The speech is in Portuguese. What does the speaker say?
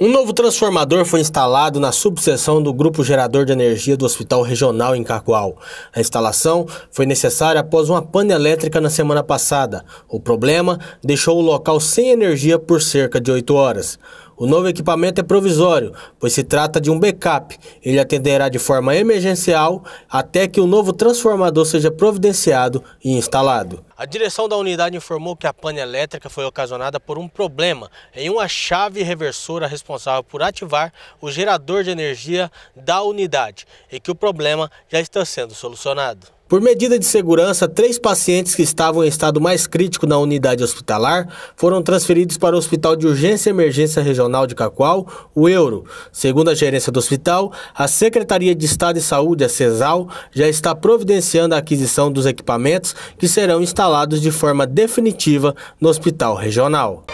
Um novo transformador foi instalado na subseção do grupo gerador de energia do Hospital Regional em Cacoal. A instalação foi necessária após uma pane elétrica na semana passada. O problema deixou o local sem energia por cerca de oito horas. O novo equipamento é provisório, pois se trata de um backup. Ele atenderá de forma emergencial até que o novo transformador seja providenciado e instalado. A direção da unidade informou que a pane elétrica foi ocasionada por um problema em uma chave reversora responsável por ativar o gerador de energia da unidade e que o problema já está sendo solucionado. Por medida de segurança, três pacientes que estavam em estado mais crítico na unidade hospitalar foram transferidos para o Hospital de Urgência e Emergência Regional de Cacoal, o Euro. Segundo a gerência do hospital, a Secretaria de Estado e Saúde, a CESAL, já está providenciando a aquisição dos equipamentos que serão instalados de forma definitiva no hospital regional.